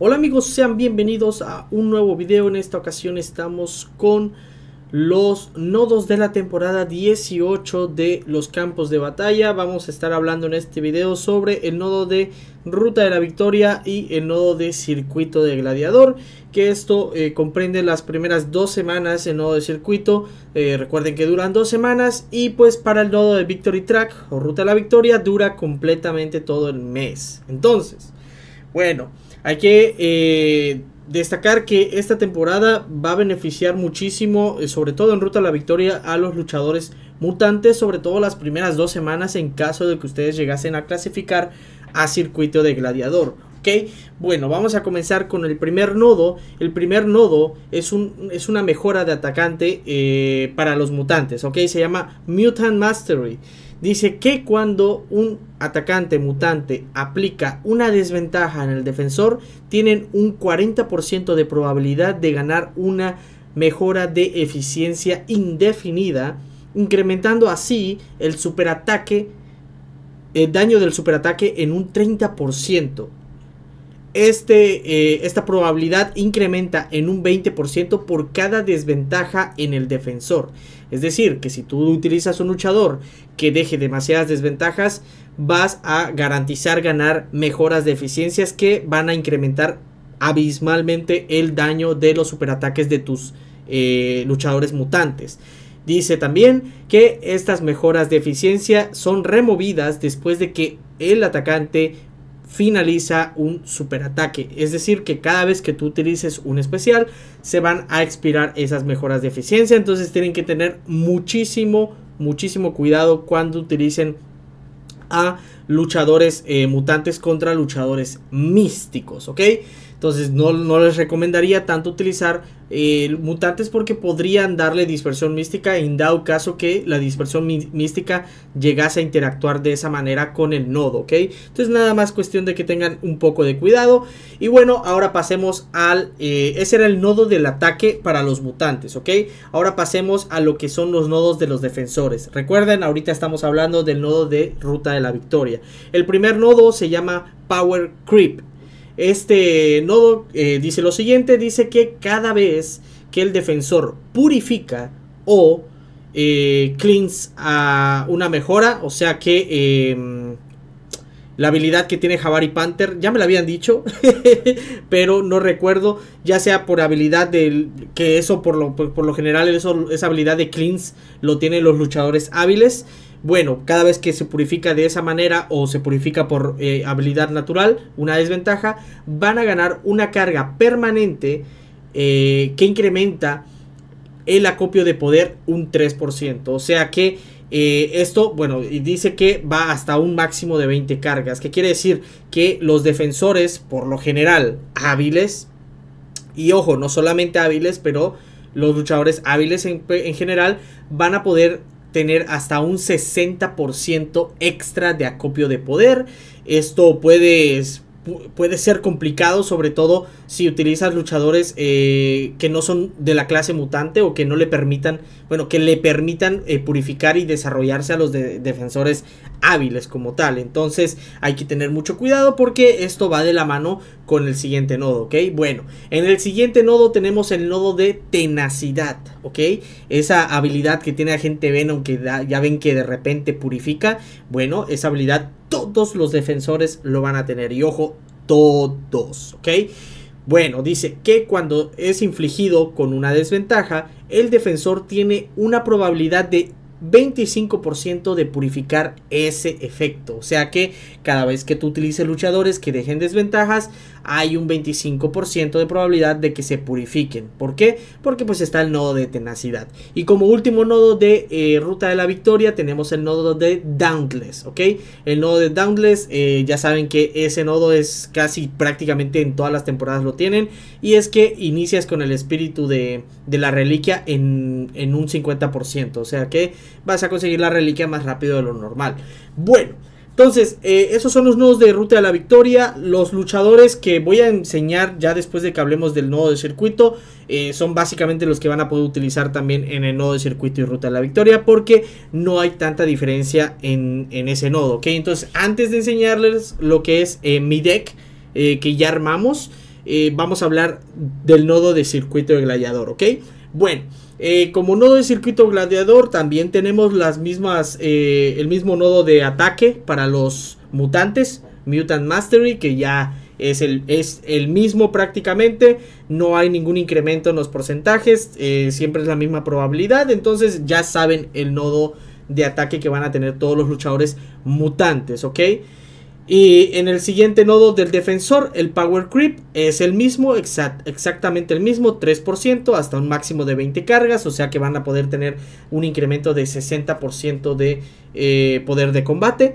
Hola amigos, sean bienvenidos a un nuevo video. En esta ocasión estamos con los nodos de la temporada 18 de los campos de batalla. Vamos a estar hablando en este video sobre el nodo de ruta de la victoria y el nodo de circuito de gladiador. Que esto eh, comprende las primeras dos semanas el nodo de circuito. Eh, recuerden que duran dos semanas y pues para el nodo de Victory Track o ruta de la victoria dura completamente todo el mes. Entonces, bueno. Hay que eh, destacar que esta temporada va a beneficiar muchísimo, eh, sobre todo en ruta a la victoria, a los luchadores mutantes, sobre todo las primeras dos semanas en caso de que ustedes llegasen a clasificar a circuito de gladiador. ¿ok? Bueno, vamos a comenzar con el primer nodo. El primer nodo es, un, es una mejora de atacante eh, para los mutantes, ¿ok? Se llama Mutant Mastery. Dice que cuando un atacante mutante aplica una desventaja en el defensor, tienen un 40% de probabilidad de ganar una mejora de eficiencia indefinida, incrementando así el superataque, el eh, daño del superataque en un 30% este, eh, esta probabilidad incrementa en un 20% por cada desventaja en el defensor. Es decir, que si tú utilizas un luchador que deje demasiadas desventajas, vas a garantizar ganar mejoras de eficiencias que van a incrementar abismalmente el daño de los superataques de tus eh, luchadores mutantes. Dice también que estas mejoras de eficiencia son removidas después de que el atacante finaliza un superataque. Es decir, que cada vez que tú utilices un especial, se van a expirar esas mejoras de eficiencia. Entonces tienen que tener muchísimo, muchísimo cuidado cuando utilicen a luchadores eh, mutantes contra luchadores místicos, ¿ok? Entonces no, les recomendaría tanto utilizar eh, mutantes porque podrían darle dispersión mística en dado caso que la dispersión mística llegase a interactuar de esa manera con el nodo, ¿ok? Entonces nada más cuestión de que tengan un poco de cuidado. Y bueno, ahora pasemos al... Eh, ese era el nodo del ataque para los mutantes, ¿ok? Ahora pasemos a lo que son los nodos de los defensores. Recuerden, ahorita estamos hablando del nodo de ruta de la victoria. El primer nodo se llama Power Creep este nodo eh, dice lo siguiente, dice que cada vez que el defensor purifica o eh, cleans a una mejora, o sea que em, la habilidad que tiene Jabari Panther, ya me la habían dicho, pero no recuerdo, ya sea por habilidad del que eso pues, por lo, general eso, esa habilidad de cleans lo tienen los luchadores hábiles. Bueno, cada vez que se purifica de esa manera o se purifica por eh, habilidad natural, una desventaja, van a ganar una carga permanente eh, que incrementa el acopio de poder un 3%. O sea que eh, esto, bueno, dice que va hasta un máximo de 20 cargas, que quiere decir que los defensores, por lo general, hábiles, y ojo, no solamente hábiles, pero los luchadores hábiles en, general, van a poder tener hasta un 60% extra de acopio de poder. Esto puede puede ser complicado, sobre todo si utilizas luchadores eh, que no son de la clase mutante o que no le permitan, bueno, que le permitan eh, purificar y desarrollarse a los defensores hábiles como tal. Entonces hay que tener mucho cuidado porque esto va de la mano con el siguiente nodo, ¿ok? Bueno, en el siguiente nodo tenemos el nodo de tenacidad, ¿ok? Esa habilidad que tiene gente Venom que ya ven que de repente purifica, bueno, esa habilidad todos los defensores lo van a tener y ojo, todos, ¿ok? Bueno, dice que cuando es infligido con una desventaja, el defensor tiene una probabilidad de 25% de purificar ese efecto. O sea que cada vez que tú utilices luchadores que dejen desventajas, hay un 25% de probabilidad de que se purifiquen. ¿Por qué? Porque pues está el nodo de tenacidad. Y como último nodo de eh, ruta de la victoria tenemos el nodo de Dauntless, ¿ok? El nodo de Dauntless, eh, ya saben que ese nodo es casi prácticamente en todas las temporadas lo tienen. Y es que inicias con el espíritu de, la reliquia en, en un 50%. O sea que vas a conseguir la reliquia más rápido de lo normal. Bueno. Entonces, eh, esos son los nodos de ruta a la victoria. Los luchadores que voy a enseñar ya después de que hablemos del nodo de circuito eh, son básicamente los que van a poder utilizar también en el nodo de circuito y ruta a la victoria porque no hay tanta diferencia en, ese nodo. ¿ok? Entonces, antes de enseñarles lo que es eh, mi deck que ya armamos, vamos a hablar del nodo de circuito de gladiador. ¿ok? Bueno. Eh, como nodo de circuito gladiador también tenemos las mismas, eh, el mismo nodo de ataque para los mutantes, Mutant Mastery, que ya es el, es el mismo prácticamente, no hay ningún incremento en los porcentajes, eh, siempre es la misma probabilidad, entonces ya saben el nodo de ataque que van a tener todos los luchadores mutantes, ¿ok? Y en el siguiente nodo del defensor, el power creep es el mismo, exactamente el mismo, 3% hasta un máximo de 20 cargas, o sea que van a poder tener un incremento de 60% de eh, poder de combate.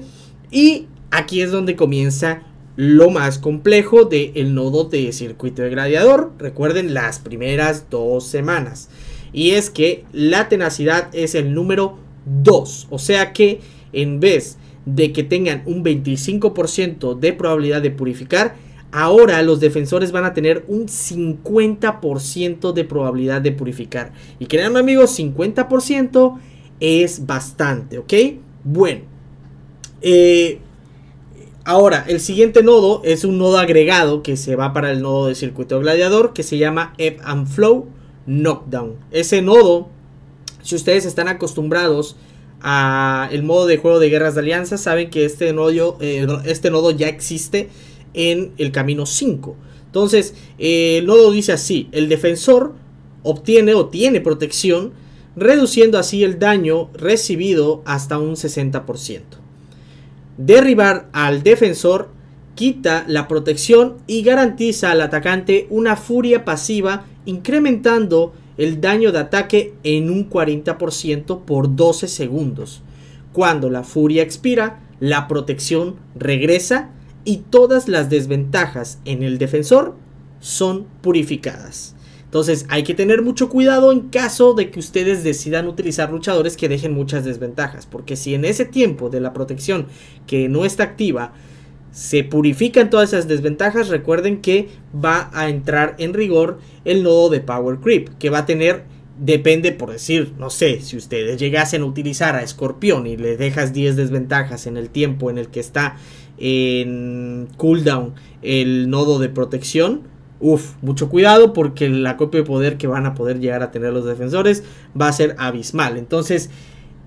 Y aquí es donde comienza lo más complejo del el nodo de circuito de gladiador, recuerden las primeras dos semanas. Y es que la tenacidad es el número 2, o sea que en vez de que tengan un 25% de probabilidad de purificar, ahora los defensores van a tener un 50% de probabilidad de purificar. Y créanme amigos, 50% es bastante, ¿ok? Bueno. Eh, ahora, el siguiente nodo es un nodo agregado que se va para el nodo de circuito gladiador que se llama Ebb and Flow Knockdown. Ese nodo, si ustedes están acostumbrados el modo de juego de guerras de alianza, saben que este nodo, eh, este nodo ya existe en el camino 5. Entonces, eh, el nodo dice así, el defensor obtiene o tiene protección, reduciendo así el daño recibido hasta un 60%. Derribar al defensor quita la protección y garantiza al atacante una furia pasiva, incrementando el daño de ataque en un 40% por 12 segundos. Cuando la furia expira, la protección regresa y todas las desventajas en el defensor son purificadas. Entonces hay que tener mucho cuidado en caso de que ustedes decidan utilizar luchadores que dejen muchas desventajas, porque si en ese tiempo de la protección que no está activa se purifican todas esas desventajas, recuerden que va a entrar en rigor el nodo de Power Creep, que va a tener, depende por decir, no sé, si ustedes llegasen a utilizar a Escorpión y le dejas 10 desventajas en el tiempo en el que está en cooldown el nodo de protección, Uf, mucho cuidado porque la copia de poder que van a poder llegar a tener los defensores va a ser abismal. Entonces,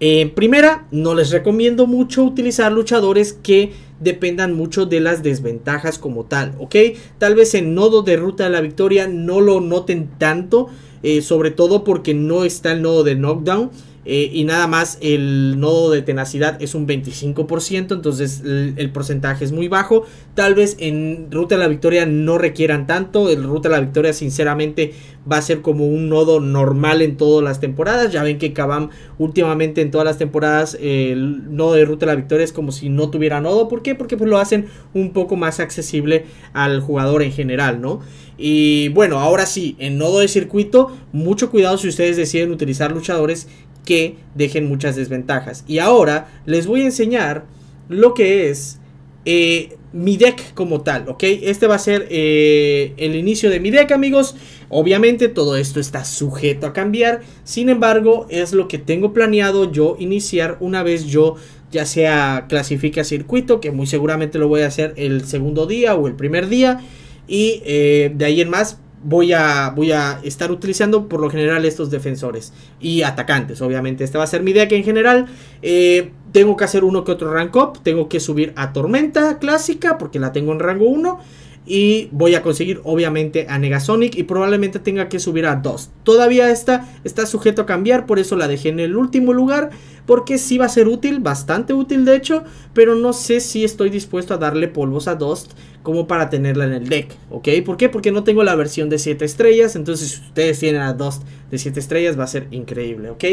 en primera, no les recomiendo mucho utilizar luchadores que dependan mucho de las desventajas como tal, ¿ok? Tal vez en nodo de ruta de la victoria no lo noten tanto, eh, sobre todo porque no está el nodo de knockdown. Eh, y nada más el nodo de tenacidad es un 25%, entonces el, porcentaje es muy bajo. Tal vez en Ruta a la Victoria no requieran tanto, el Ruta a la Victoria sinceramente va a ser como un nodo normal en todas las temporadas. Ya ven que Kabam últimamente en todas las temporadas el nodo de Ruta a la Victoria es como si no tuviera nodo. ¿Por qué? Porque pues lo hacen un poco más accesible al jugador en general, ¿no? Y bueno, ahora sí, en nodo de circuito, mucho cuidado si ustedes deciden utilizar luchadores que dejen muchas desventajas. Y ahora les voy a enseñar lo que es eh, mi deck como tal, ¿ok? Este va a ser eh, el inicio de mi deck, amigos. Obviamente todo esto está sujeto a cambiar. Sin embargo, es lo que tengo planeado yo iniciar una vez yo ya sea clasifica circuito, que muy seguramente lo voy a hacer el segundo día o el primer día. Y eh, de ahí en más voy a, voy a estar utilizando por lo general estos defensores y atacantes. Obviamente, esta va a ser mi idea que en general eh, tengo que hacer uno que otro rank up. Tengo que subir a Tormenta clásica porque la tengo en rango 1. Y voy a conseguir obviamente a Negasonic y probablemente tenga que subir a 2. Todavía esta está sujeto a cambiar, por eso la dejé en el último lugar. Porque sí va a ser útil, bastante útil de hecho. Pero no sé si estoy dispuesto a darle polvos a Dust como para tenerla en el deck, ¿ok? ¿Por qué? Porque no tengo la versión de 7 estrellas, entonces si ustedes tienen a dos de 7 estrellas va a ser increíble, ¿ok?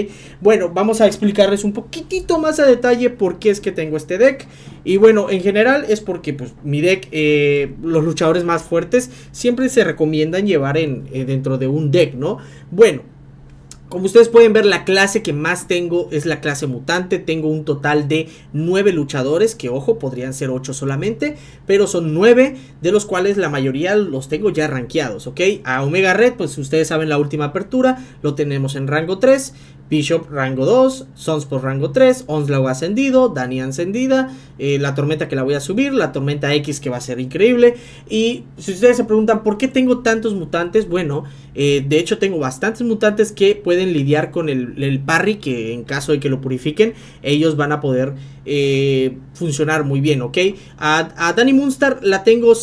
Bueno, vamos a explicarles un poquitito más a detalle por qué es que tengo este deck. Y bueno, en general es porque pues, mi deck, eh, los luchadores más fuertes siempre se recomiendan llevar en, eh, dentro de un deck, ¿no? Bueno, como ustedes pueden ver, la clase que más tengo es la clase mutante. Tengo un total de 9 luchadores, que ojo, podrían ser 8 solamente, pero son 9, de los cuales la mayoría los tengo ya rankeados, ¿ok? A Omega Red, pues ustedes saben la última apertura, lo tenemos en rango 3. Bishop rango 2, por rango 3, Onslaught ascendido, Dani encendida, eh, la tormenta que la voy a subir, la tormenta X que va a ser increíble. Y si ustedes se preguntan por qué tengo tantos mutantes, bueno, eh, de hecho tengo bastantes mutantes que pueden lidiar con el, parry que en caso de que lo purifiquen, ellos van a poder eh, funcionar muy bien, ¿ok? A, Dani Danny Moonstar la tengo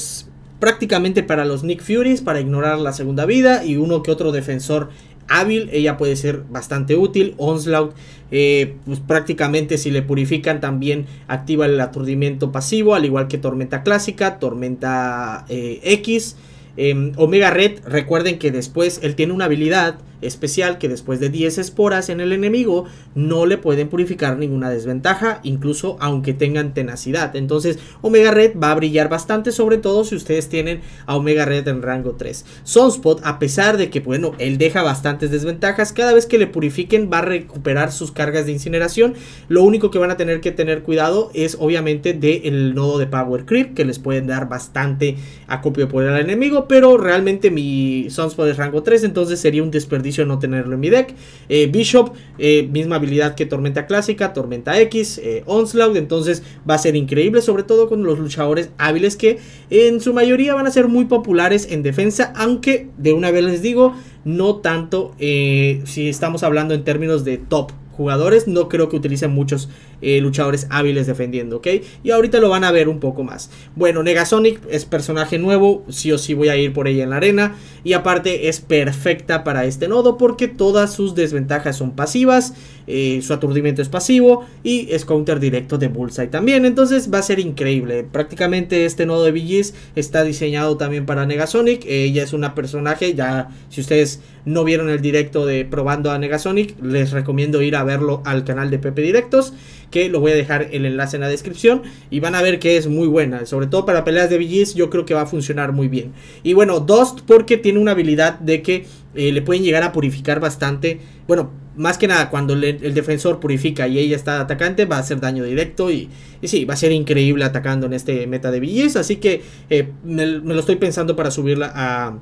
prácticamente para los Nick Furies, para ignorar la segunda vida y uno que otro defensor hábil, ella puede ser bastante útil. Onslaught, eh, pues prácticamente si le purifican también activa el aturdimiento pasivo, al igual que Tormenta Clásica, Tormenta eh, X. Em, Omega Red, recuerden que después él tiene una habilidad especial que después de 10 esporas en el enemigo no le pueden purificar ninguna desventaja, incluso aunque tengan tenacidad. Entonces Omega Red va a brillar bastante, sobre todo si ustedes tienen a Omega Red en rango 3. Sunspot, a pesar de que, bueno, él deja bastantes desventajas, cada vez que le purifiquen va a recuperar sus cargas de incineración. Lo único que van a tener que tener cuidado es obviamente del el nodo de Power Creep, que les pueden dar bastante acopio de poder al enemigo, pero realmente mi Sunspot es rango 3, entonces sería un desperdicio no tenerlo en mi deck. Eh, Bishop, eh, misma habilidad que Tormenta Clásica, Tormenta X, eh, Onslaught. Entonces va a ser increíble, sobre todo con los luchadores hábiles que en su mayoría van a ser muy populares en defensa. Aunque de una vez les digo, no tanto si estamos hablando en términos de top jugadores. No creo que utilicen muchos eh, luchadores hábiles defendiendo, ¿ok? Y ahorita lo van a ver un poco más. Bueno, Negasonic es personaje nuevo, sí o sí voy a ir por ella en la arena. Y aparte es perfecta para este nodo porque todas sus desventajas son pasivas, eh, su aturdimiento es pasivo y es counter directo de Bullseye también. Entonces va a ser increíble. Prácticamente este nodo de VGs está diseñado también para Negasonic. Eh, ella es una personaje, ya si ustedes no vieron el directo de probando a Negasonic, les recomiendo ir a verlo al canal de Pepe Directos que lo voy a dejar el enlace en la descripción y van a ver que es muy buena, sobre todo para peleas de VGs yo creo que va a funcionar muy bien. Y bueno, Dust porque tiene una habilidad de que eh, le pueden llegar a purificar bastante, bueno, más que nada cuando el defensor purifica y ella está atacante va a hacer daño directo y, sí, va a ser increíble atacando en este meta de VGs, así que eh, me lo estoy pensando para subirla a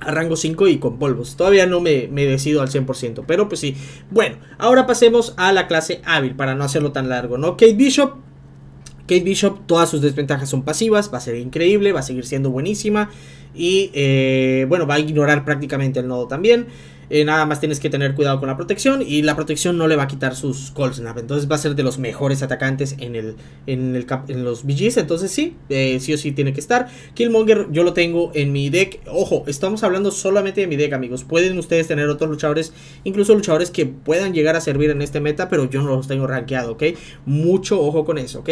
a rango 5 y con polvos. Todavía no me, me, decido al 100%, pero pues sí. Bueno, ahora pasemos a la clase hábil para no hacerlo tan largo, ¿no? Kate Bishop. Kate Bishop, todas sus desventajas son pasivas, va a ser increíble, va a seguir siendo buenísima y eh, bueno, va a ignorar prácticamente el nodo también. Eh, nada más tienes que tener cuidado con la protección y la protección no le va a quitar sus call snap. Entonces va a ser de los mejores atacantes en, el, en, los BGs. Entonces sí, eh, sí o sí tiene que estar. Killmonger yo lo tengo en mi deck. Ojo, estamos hablando solamente de mi deck, amigos. Pueden ustedes tener otros luchadores, incluso luchadores que puedan llegar a servir en este meta, pero yo no los tengo rankeado, ¿ok? Mucho ojo con eso, ¿ok?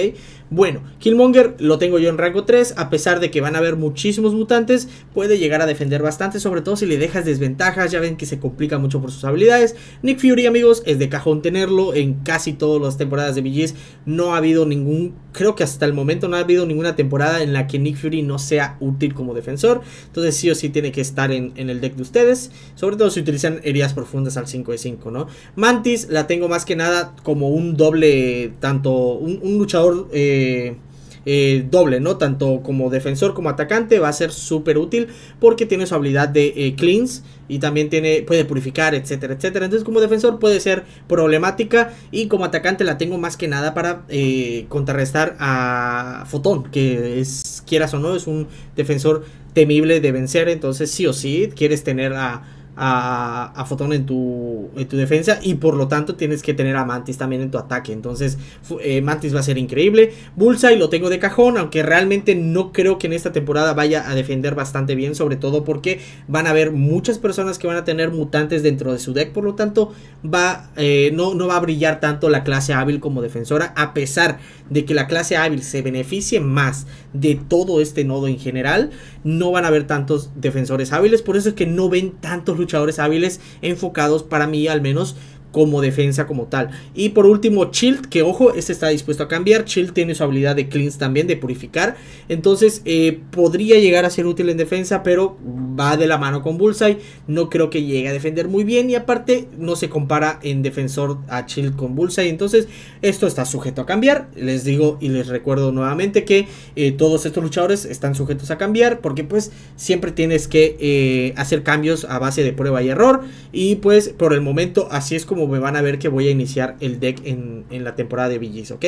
Bueno, Killmonger lo tengo yo en rango 3, a pesar de que van a haber muchísimos mutantes, puede llegar a defender bastante, sobre todo si le dejas desventajas, ya ven que se complica mucho por sus habilidades. Nick Fury, amigos, es de cajón tenerlo en casi todas las temporadas de BGs. No ha habido ningún, creo que hasta el momento no ha habido ninguna temporada en la que Nick Fury no sea útil como defensor. Entonces sí o sí tiene que estar en, el deck de ustedes. Sobre todo si utilizan heridas profundas al 5 de 5, ¿no? Mantis la tengo más que nada como un doble, tanto un, luchador... Eh, eh, doble, ¿no? Tanto como defensor como atacante va a ser súper útil porque tiene su habilidad de eh, cleans cleanse y también tiene, puede purificar, etcétera, etcétera. Entonces como defensor puede ser problemática y como atacante la tengo más que nada para eh, contrarrestar a Fotón, que es, quieras o no, es un defensor temible de vencer. Entonces sí o sí, quieres tener a a, Fotón en tu, tu defensa y por lo tanto tienes que tener a Mantis también en tu ataque. Entonces eh, Mantis va a ser increíble. Bullseye lo tengo de cajón, aunque realmente no creo que en esta temporada vaya a defender bastante bien, sobre todo porque van a haber muchas personas que van a tener mutantes dentro de su deck, por lo tanto va, eh, no, no va a brillar tanto la clase hábil como defensora, a pesar de que la clase hábil se beneficie más de todo este nodo en general, no van a haber tantos defensores hábiles. Por eso es que no ven tantos luchadores hábiles enfocados para mí al menos como defensa como tal. Y por último, Child. que ojo, este está dispuesto a cambiar. Child tiene su habilidad de cleanse también, de purificar. Entonces, eh, podría llegar a ser útil en defensa, pero va de la mano con Bullseye. No creo que llegue a defender muy bien. Y aparte, no se compara en defensor a Child con Bullseye. Entonces, esto está sujeto a cambiar. Les digo y les recuerdo nuevamente que eh, todos estos luchadores están sujetos a cambiar. Porque pues siempre tienes que eh, hacer cambios a base de prueba y error. Y pues por el momento así es como me van a ver que voy a iniciar el deck en, la temporada de VGs, ¿ok?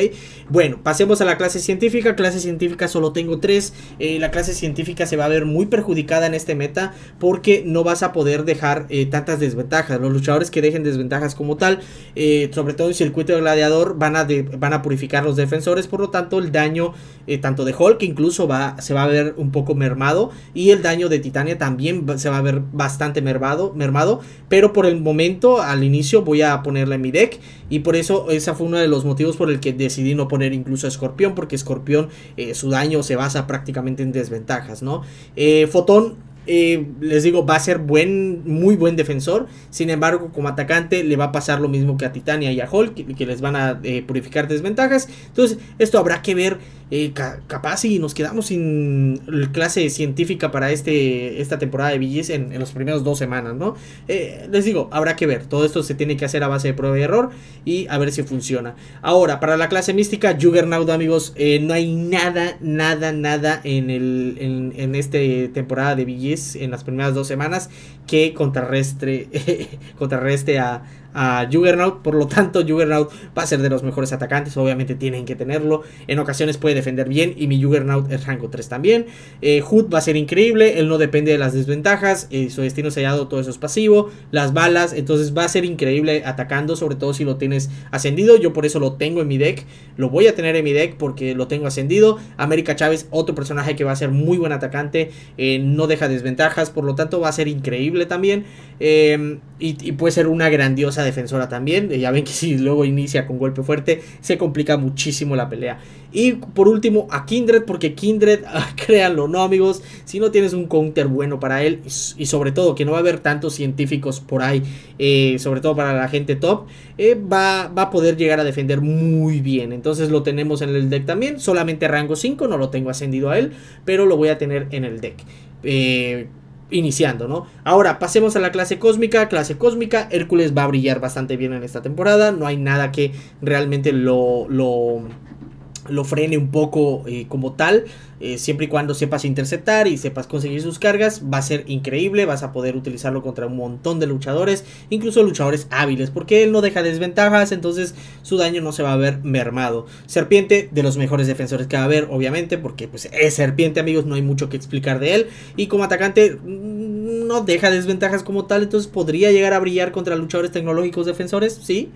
Bueno, pasemos a la clase científica. Clase científica solo tengo tres. Eh, la clase científica se va a ver muy perjudicada en este meta porque no vas a poder dejar eh, tantas desventajas. Los luchadores que dejen desventajas como tal, eh, sobre todo en circuito de gladiador, van a, van a purificar los defensores. Por lo tanto, el daño tanto de Hulk incluso va, se va a ver un poco mermado y el daño de Titania también se va a ver bastante mermado, mermado pero por el momento al inicio voy a ponerla en mi deck. Y por eso ese fue uno de los motivos por el que decidí no poner incluso a Escorpión. Porque Escorpión eh, su daño se basa prácticamente en desventajas, ¿no? Eh, Fotón les digo, va a ser buen, muy buen defensor. Sin embargo, como atacante le va a pasar lo mismo que a Titania y a Hulk, que, les van a eh, purificar desventajas. Entonces, esto habrá que ver. Eh, capaz y nos quedamos sin clase científica para este, esta temporada de Villis en, en los primeros dos semanas, ¿no? Eh, les digo, habrá que ver. Todo esto se tiene que hacer a base de prueba y error y a ver si funciona. Ahora, para la clase mística, Juggernaut, amigos, no hay nada, nada, nada en, el, en, esta temporada de Villis en las primeras dos semanas que contrarrestre, contrarreste a, a Juggernaut. Por lo tanto, Juggernaut va a ser de los mejores atacantes. Obviamente tienen que tenerlo. En ocasiones puede defender bien. Y mi Juggernaut es rango 3 también. Eh, Hood va a ser increíble. Él no depende de las desventajas. Eh, su destino sellado, todo eso es pasivo. Las balas. Entonces va a ser increíble atacando. Sobre todo si lo tienes ascendido. Yo por eso lo tengo en mi deck. Lo voy a tener en mi deck porque lo tengo ascendido. América Chávez, otro personaje que va a ser muy buen atacante. Eh, no deja desventajas. Por lo tanto, va a ser increíble también. Em, y, puede ser una grandiosa defensora también. Eh, ya ven que si luego inicia con golpe fuerte, se complica muchísimo la pelea. Y por último, a Kindred, porque Kindred, ah, créanlo, no amigos, si no tienes un counter bueno para él, y, sobre todo que no va a haber tantos científicos por ahí, eh, sobre todo para la gente top, eh, va, va, a poder llegar a defender muy bien. Entonces lo tenemos en el deck también, solamente rango 5, no lo tengo ascendido a él, pero lo voy a tener en el deck. Eh, iniciando, ¿no? Ahora, pasemos a la clase cósmica. Clase cósmica, Hércules va a brillar bastante bien en esta temporada. No hay nada que realmente lo, lo lo frene un poco eh, como tal, eh, siempre y cuando sepas interceptar y sepas conseguir sus cargas, va a ser increíble, vas a poder utilizarlo contra un montón de luchadores, incluso luchadores hábiles, porque él no deja desventajas, entonces su daño no se va a ver mermado. Serpiente, de los mejores defensores que va a haber, obviamente, porque pues, es serpiente, amigos, no hay mucho que explicar de él, y como atacante mm, no deja desventajas como tal, entonces podría llegar a brillar contra luchadores tecnológicos defensores, sí.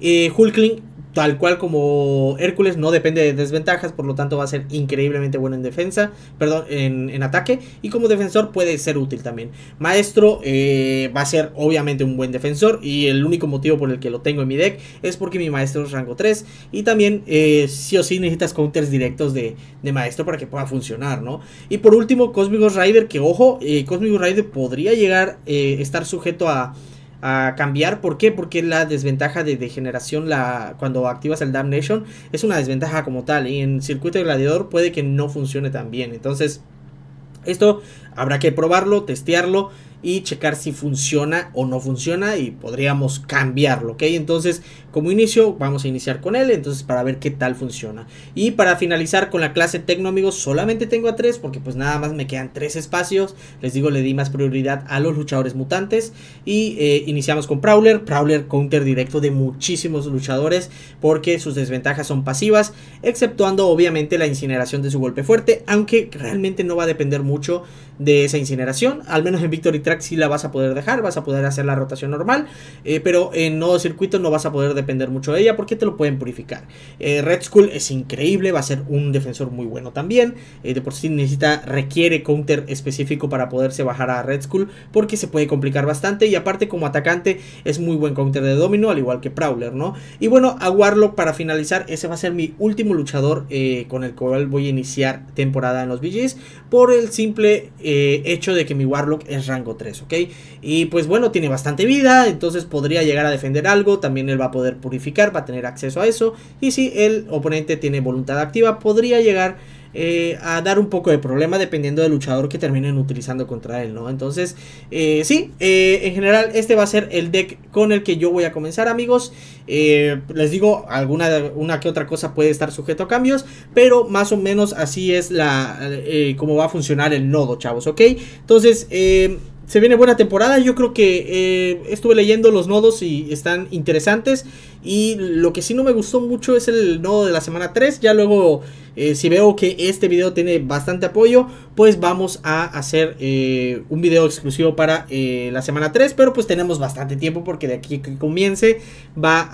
Eh, Hulkling tal cual como Hércules, no depende de desventajas, por lo tanto va a ser increíblemente bueno en defensa, perdón, en, ataque, y como defensor puede ser útil también. Maestro eh, va a ser obviamente un buen defensor, y el único motivo por el que lo tengo en mi deck es porque mi maestro es rango 3, y también eh, sí o sí necesitas counters directos de, maestro para que pueda funcionar, ¿no? Y por último, Cósmico Rider, que ojo, eh, Rider podría llegar, eh, estar sujeto a a cambiar. ¿Por qué? Porque la desventaja de, degeneración la, cuando activas el Damnation es una desventaja como tal. Y en circuito de gladiador puede que no funcione tan bien. Entonces, esto habrá que probarlo, testearlo y checar si funciona o no funciona y podríamos cambiarlo, ¿ok? Entonces como inicio vamos a iniciar con él, entonces para ver qué tal funciona. Y para finalizar con la clase Tecno, amigos, solamente tengo a tres porque pues nada más me quedan tres espacios. Les digo, le di más prioridad a los luchadores mutantes y eh, iniciamos con Prowler. Prowler counter directo de muchísimos luchadores porque sus desventajas son pasivas, exceptuando obviamente la incineración de su golpe fuerte, aunque realmente no va a depender mucho de esa incineración. Al menos en Victory Track sí la vas a poder dejar, vas a poder hacer la rotación normal, eh, pero en nodo circuito no vas a poder depender mucho de ella porque te lo pueden purificar. Eh, Red Skull es increíble, va a ser un defensor muy bueno también. Eh, de por sí necesita, requiere counter específico para poderse bajar a Red Skull porque se puede complicar bastante. Y aparte como atacante es muy buen counter de Domino, al igual que Prowler, ¿no? Y bueno, a Warlock para finalizar, ese va a ser mi último luchador eh, con el cual voy a iniciar temporada en los VGs por el simple hecho de que mi Warlock es rango 3, ¿ok? Y pues bueno, tiene bastante vida, entonces podría llegar a defender algo, también él va a poder purificar, va a tener acceso a eso. Y si el oponente tiene voluntad activa, podría llegar eh, a dar un poco de problema dependiendo del luchador que terminen utilizando contra él, ¿no? Entonces, eh, sí, eh, en general este va a ser el deck con el que yo voy a comenzar, amigos. les digo, alguna una que otra cosa puede estar sujeto a cambios, pero más o menos así es la cómo va a funcionar el nodo, chavos, ¿ok? Entonces, eh se viene buena temporada. Yo creo que eh, estuve leyendo los nodos y están interesantes. Y lo que sí no me gustó mucho es el nodo de la semana 3. Ya luego, eh, si veo que este video tiene bastante apoyo, pues vamos a hacer eh, un video exclusivo para eh, la semana 3. Pero pues tenemos bastante tiempo porque de aquí que comience va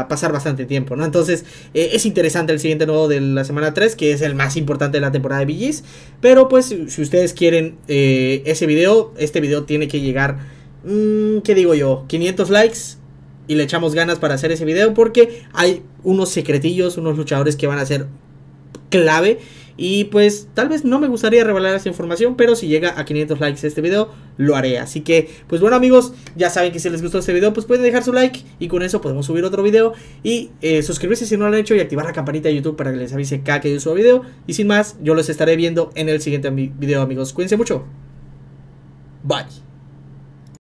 a pasar bastante tiempo, ¿no? Entonces es interesante el siguiente nodo de la semana 3, que es el más importante de la temporada de BGs. Pero pues si ustedes quieren ese video, este video tiene que llegar... Mmm, ¿Qué digo yo? 500 likes y le echamos ganas para hacer ese video porque hay unos secretillos, unos luchadores que van a ser clave. Y pues tal vez no me gustaría revelar esa información, pero si llega a 500 likes este video, lo haré. Así que, pues bueno amigos, ya saben que si les gustó este video, pues pueden dejar su like y con eso podemos subir otro video. Y eh, suscribirse si no lo han hecho y activar la campanita de YouTube para que les avise cada que yo suba video. Y sin más, yo los estaré viendo en el siguiente video amigos. Cuídense mucho. Bye.